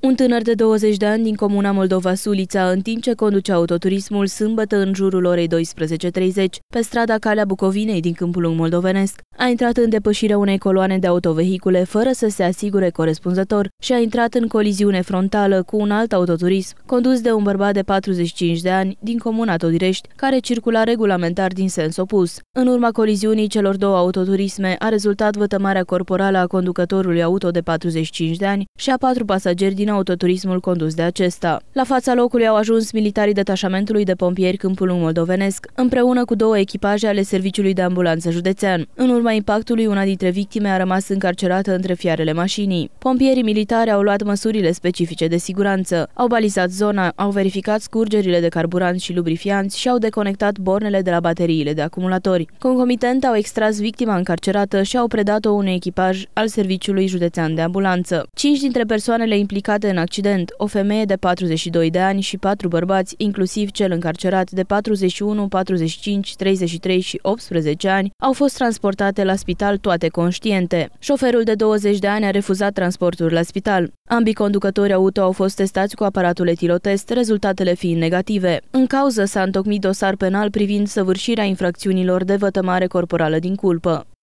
Un tânăr de 20 de ani din comuna Moldova Sulița, în timp ce conducea autoturismul sâmbătă în jurul orei 12.30, pe strada Calea Bucovinei din câmpul lung moldovenesc, a intrat în depășirea unei coloane de autovehicule fără să se asigure corespunzător și a intrat în coliziune frontală cu un alt autoturism, condus de un bărbat de 45 de ani din comuna Todirești, care circula regulamentar din sens opus. În urma coliziunii celor două autoturisme a rezultat vătămarea corporală a conducătorului auto de 45 de ani și a patru pasageri din din autoturismul condus de acesta. La fața locului au ajuns militarii detașamentului de pompieri Câmpul Moldovenesc, împreună cu două echipaje ale Serviciului de Ambulanță Județean. În urma impactului, una dintre victime a rămas încarcerată între fiarele mașinii. Pompierii militari au luat măsurile specifice de siguranță, au balizat zona, au verificat scurgerile de carburant și lubrifianți și au deconectat bornele de la bateriile de acumulatori. Concomitent au extras victima încarcerată și au predat-o unui echipaj al Serviciului Județean de Ambulanță. Cinci dintre persoanele implicate implicate în accident, o femeie de 42 de ani și patru bărbați, inclusiv cel încarcerat de 41, 45, 33 și 18 ani, au fost transportate la spital toate conștiente. Șoferul de 20 de ani a refuzat transportul la spital. Ambii conducători auto au fost testați cu aparatul etilotest, rezultatele fiind negative. În cauză s-a întocmit dosar penal privind săvârșirea infracțiunilor de vătămare corporală din culpă.